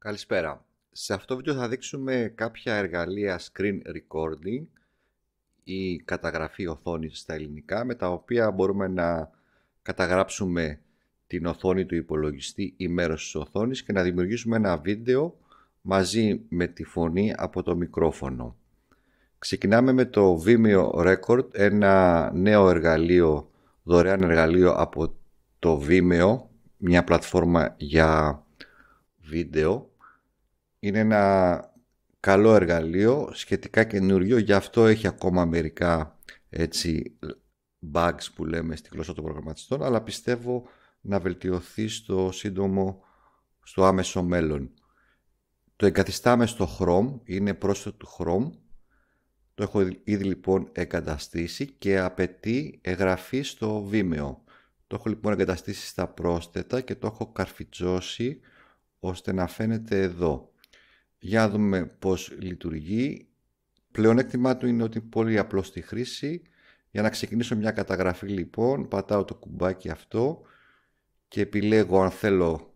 Καλησπέρα. Σε αυτό το βίντεο θα δείξουμε κάποια εργαλεία screen recording ή καταγραφή οθόνης στα ελληνικά με τα οποία μπορούμε να καταγράψουμε την οθόνη του υπολογιστή ή μέρος της οθόνης και να δημιουργήσουμε ένα βίντεο μαζί με τη φωνή από το μικρόφωνο. Ξεκινάμε με το Vimeo Record, ένα νέο εργαλείο, δωρεάν εργαλείο από το Vimeo, μια πλατφόρμα για βίντεο είναι ένα καλό εργαλείο, σχετικά καινούριο, γι' αυτό έχει ακόμα μερικά έτσι bugs που λέμε στη γλώσσα των προγραμματιστών, αλλά πιστεύω να βελτιωθεί στο σύντομο, στο άμεσο μέλλον. Το εγκαθιστάμε στο Chrome, είναι πρόσθετο του Chrome, το έχω ήδη λοιπόν εγκαταστήσει και απαιτεί εγγραφή στο Vimeo. Το έχω λοιπόν εγκαταστήσει στα πρόσθετα και το έχω καρφιτζώσει ώστε να φαίνεται εδώ. Για να δούμε πώς λειτουργεί. Πλεονέκτημά του είναι ότι πολύ απλό στη χρήση. Για να ξεκινήσω μια καταγραφή λοιπόν, πατάω το κουμπάκι αυτό και επιλέγω αν θέλω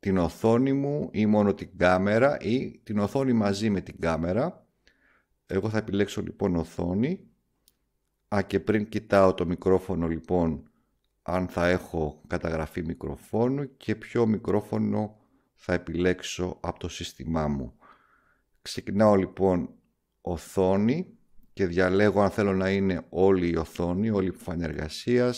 την οθόνη μου ή μόνο την κάμερα ή την οθόνη μαζί με την κάμερα. Εγώ θα επιλέξω λοιπόν οθόνη. Α, και πριν κοιτάω το μικρόφωνο λοιπόν, αν θα έχω καταγραφή μικροφώνου και ποιο μικρόφωνο θα επιλέξω από το σύστημά μου. Ξεκινάω λοιπόν οθόνη και διαλέγω αν θέλω να είναι όλη η οθόνη, όλη η επιφάνεια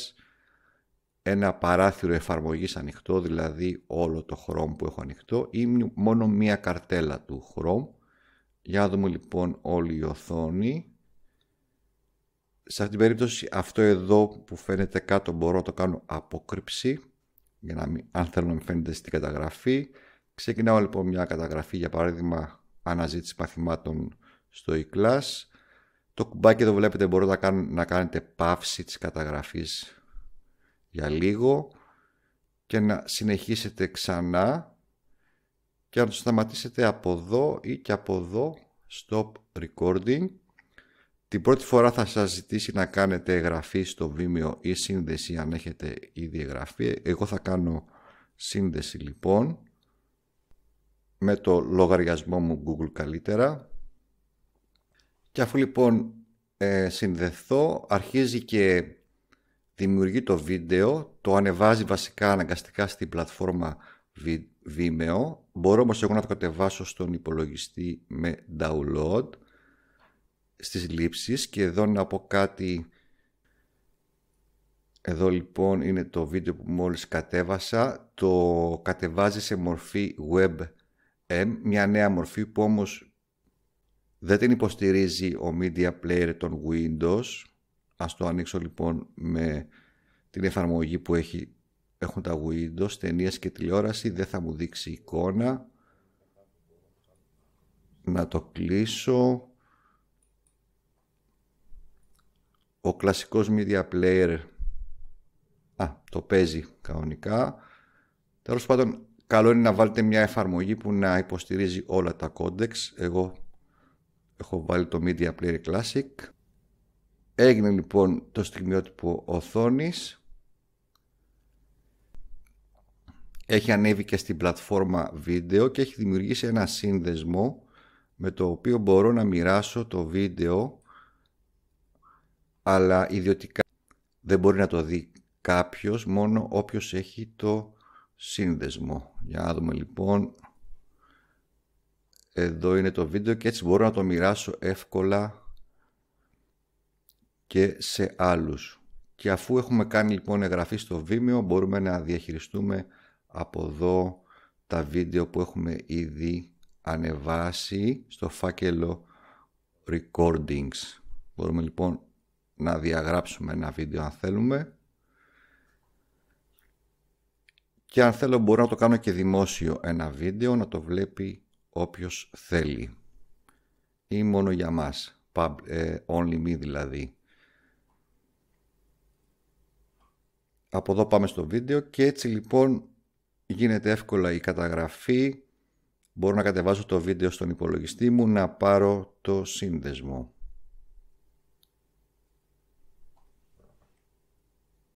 ένα παράθυρο εφαρμογής ανοιχτό, δηλαδή όλο το Chrome που έχω ανοιχτό ή μόνο μία καρτέλα του Chrome. Για να δούμε λοιπόν όλη η οθόνη. Σε αυτή την περίπτωση αυτό εδώ που φαίνεται κάτω μπορώ να το κάνω απόκρυψη για να μην, αν θέλω να μην φαίνεται στην καταγραφή Ξεκινάω λοιπόν μια καταγραφή για παράδειγμα αναζήτηση μαθημάτων στο e-class. Το κουμπάκι εδώ βλέπετε μπορείτε να κάνετε παύση της καταγραφής για λίγο και να συνεχίσετε ξανά και να το σταματήσετε από εδώ ή και από εδώ stop recording. Την πρώτη φορά θα σας ζητήσει να κάνετε εγγραφή στο Vimeo ή σύνδεση αν έχετε ήδη εγγραφή. Εγώ θα κάνω σύνδεση λοιπόν με το λογαριασμό μου Google καλύτερα. Και αφού λοιπόν ε, συνδεθώ, αρχίζει και δημιουργεί το βίντεο, το ανεβάζει βασικά αναγκαστικά στην πλατφόρμα Vimeo. Μπορώ όμως εγώ να το κατεβάσω στον υπολογιστή με download στις λήψεις και εδώ να πω κάτι εδώ λοιπόν είναι το βίντεο που μόλις κατέβασα το κατεβάζει σε μορφή web ε, μια νέα μορφή που όμως δεν την υποστηρίζει ο Media Player των Windows. Ας το ανοίξω λοιπόν με την εφαρμογή που έχει, έχουν τα Windows, ταινίες και τηλεόραση. Δεν θα μου δείξει εικόνα. Να το κλείσω. Ο κλασικός Media Player α, το παίζει κανονικά. τέλος πάντων, καλό είναι να βάλετε μια εφαρμογή που να υποστηρίζει όλα τα κόντεξ. Εγώ έχω βάλει το Media Player Classic. Έγινε λοιπόν το στιγμιότυπο οθόνης. Έχει ανέβει και στην πλατφόρμα βίντεο και έχει δημιουργήσει ένα σύνδεσμο με το οποίο μπορώ να μοιράσω το βίντεο αλλά ιδιωτικά δεν μπορεί να το δει κάποιος μόνο όποιος έχει το σύνδεσμο. Για να δούμε λοιπόν. Εδώ είναι το βίντεο και έτσι μπορώ να το μοιράσω εύκολα και σε άλλους. Και αφού έχουμε κάνει λοιπόν εγγραφή στο βίντεο μπορούμε να διαχειριστούμε από εδώ τα βίντεο που έχουμε ήδη ανεβάσει στο φάκελο recordings. Μπορούμε λοιπόν να διαγράψουμε ένα βίντεο αν θέλουμε και αν θέλω μπορώ να το κάνω και δημόσιο ένα βίντεο να το βλέπει όποιος θέλει ή μόνο για μας, ε, only me δηλαδή. Από εδώ πάμε στο βίντεο και έτσι λοιπόν γίνεται εύκολα η καταγραφή. Μπορώ να κατεβάσω το βίντεο στον υπολογιστή μου, να πάρω το σύνδεσμο.